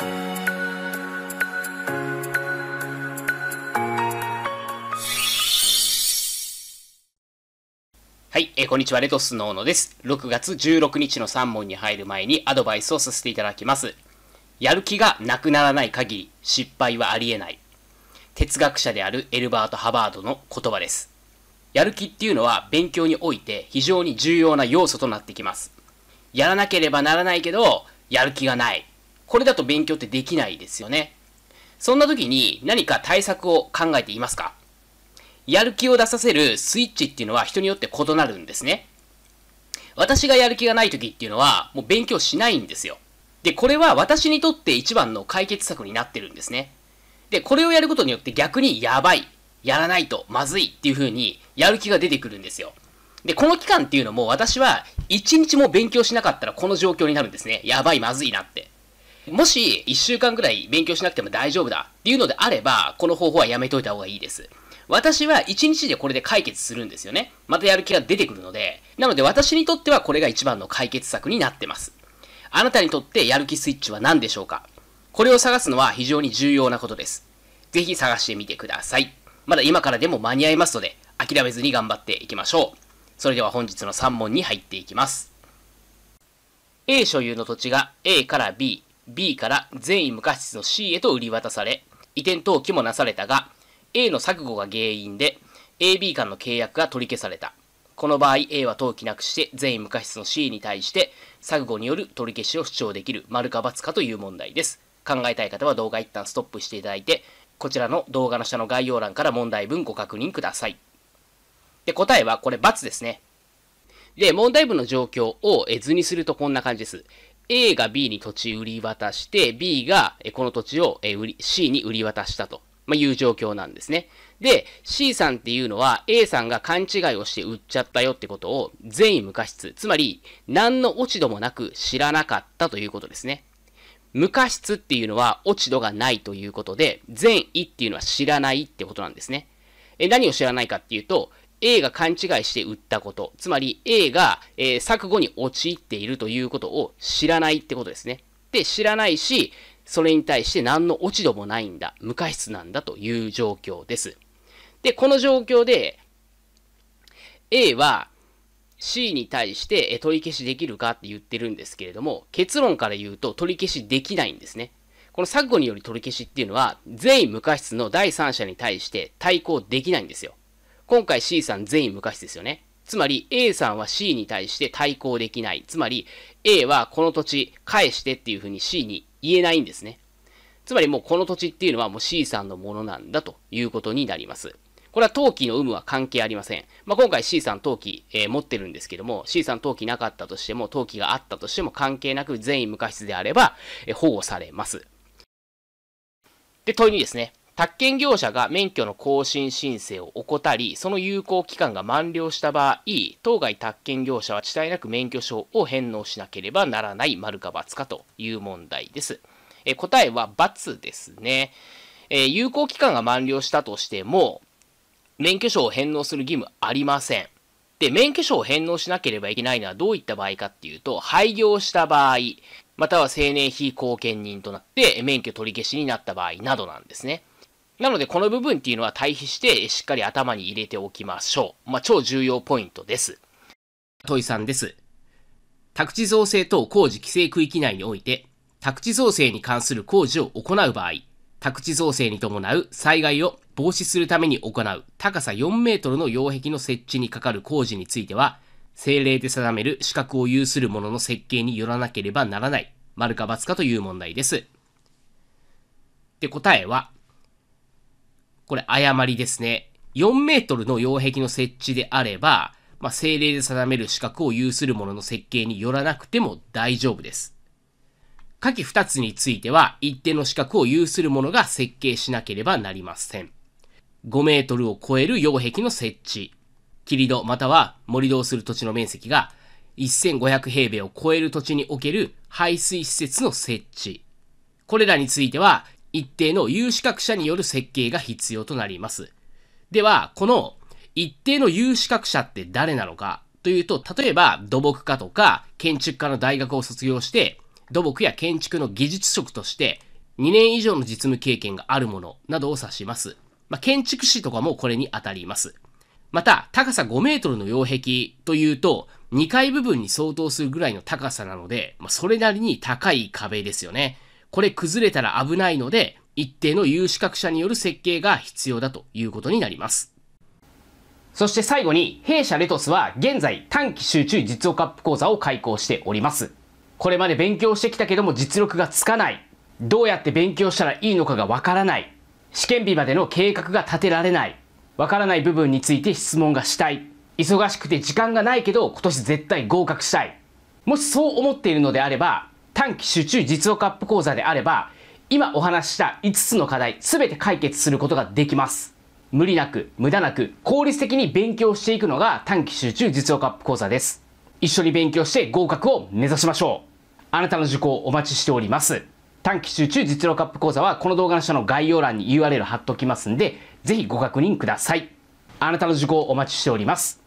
はい、えー、こんにちは、レトスのーノです。6月16日の3問に入る前にアドバイスをさせていただきます。やる気がなくならない限り失敗はありえない。哲学者であるエルバート・ハバードの言葉です。やる気っていうのは勉強において非常に重要な要素となってきます。やらなければならないけど、やる気がない。これだと勉強ってできないですよね。そんな時に何か対策を考えていますかやる気を出させるスイッチっていうのは人によって異なるんですね。私がやる気がない時っていうのはもう勉強しないんですよ。で、これは私にとって一番の解決策になってるんですね。で、これをやることによって逆にやばい、やらないとまずいっていう風にやる気が出てくるんですよ。で、この期間っていうのも私は一日も勉強しなかったらこの状況になるんですね。やばい、まずいなって。もし1週間ぐらい勉強しなくても大丈夫だっていうのであれば、この方法はやめといた方がいいです。私は1日でこれで解決するんですよね。またやる気が出てくるので。なので私にとってはこれが一番の解決策になってます。あなたにとってやる気スイッチは何でしょうかこれを探すのは非常に重要なことです。ぜひ探してみてください。まだ今からでも間に合いますので、諦めずに頑張っていきましょう。それでは本日の3問に入っていきます。A 所有の土地が A から B、B から善意無価失の C へと売り渡され、移転登記もなされたが、A の錯誤が原因で、AB 間の契約が取り消された。この場合、A は登記なくして善意無価失の C に対して、錯誤による取り消しを主張できる、丸か×かという問題です。考えたい方は動画一旦ストップしていただいて、こちらの動画の下の概要欄から問題文ご確認ください。で、答えはこれ×ですね。で、問題文の状況を図にするとこんな感じです。A が B に土地売り渡して、B がこの土地を C に売り渡したと、まいう状況なんですね。で、C さんっていうのは A さんが勘違いをして売っちゃったよってことを善意無過失、つまり何の落ち度もなく知らなかったということですね。無過失っていうのは落ち度がないということで、善意っていうのは知らないってことなんですね。え、何を知らないかっていうと、A が勘違いして売ったこと、つまり A が、えー、錯誤に陥っているということを知らないってことですね。で、知らないし、それに対して何の落ち度もないんだ、無過失なんだという状況です。で、この状況で、A は C に対して取り消しできるかって言ってるんですけれども、結論から言うと取り消しできないんですね。この錯誤により取り消しっていうのは、全員無過失の第三者に対して対抗できないんですよ。今回 C さん全員無ですよね。つまり A さんは C に対して対抗できない。つまり A はこの土地返してっていうふうに C に言えないんですね。つまりもうこの土地っていうのはもう C さんのものなんだということになります。これは登記の有無は関係ありません。まあ、今回 C さん登記、えー、持ってるんですけども、C さん登記なかったとしても、登記があったとしても関係なく全員無過失であれば、えー、保護されます。で、問いにですね、宅建業者が免許の更新申請を怠り、その有効期間が満了した場合、当該宅建業者は地帯なく免許証を返納しなければならない、丸か×かという問題です。え答えは×ですね。え有効期間が満了したとしても、免許証を返納する義務ありません。で、免許証を返納しなければいけないのはどういった場合かっていうと、廃業した場合、または青年非後見人となって免許取り消しになった場合などなんですね。なので、この部分っていうのは対比して、しっかり頭に入れておきましょう。まあ、超重要ポイントです。問いさんです。宅地造成等工事規制区域内において、宅地造成に関する工事を行う場合、宅地造成に伴う災害を防止するために行う高さ4メートルの擁壁の設置にかかる工事については、政令で定める資格を有するものの設計によらなければならない、丸か×かという問題です。で、答えは、これ誤りですね。4メートルの擁壁の設置であれば、まあ、政令で定める資格を有するものの設計によらなくても大丈夫です。下記2つについては、一定の資格を有するものが設計しなければなりません。5メートルを超える擁壁の設置、切土、戸または盛り土をする土地の面積が1500平米を超える土地における排水施設の設置。これらについては、一定の有資格者による設計が必要となります。では、この一定の有資格者って誰なのかというと、例えば土木家とか建築家の大学を卒業して、土木や建築の技術職として2年以上の実務経験があるものなどを指します。まあ、建築士とかもこれに当たります。また、高さ5メートルの擁壁というと、2階部分に相当するぐらいの高さなので、まあ、それなりに高い壁ですよね。これ崩れたら危ないので、一定の有資格者による設計が必要だということになります。そして最後に、弊社レトスは現在短期集中実用カップ講座を開講しております。これまで勉強してきたけども実力がつかない。どうやって勉強したらいいのかがわからない。試験日までの計画が立てられない。わからない部分について質問がしたい。忙しくて時間がないけど今年絶対合格したい。もしそう思っているのであれば、短期集中実用カップ講座であれば、今お話した5つの課題全て解決することができます。無理なく、無駄なく、効率的に勉強していくのが短期集中実用カップ講座です。一緒に勉強して合格を目指しましょう。あなたの受講お待ちしております。短期集中実用カップ講座はこの動画の下の概要欄に URL 貼っておきますんで、ぜひご確認ください。あなたの受講お待ちしております。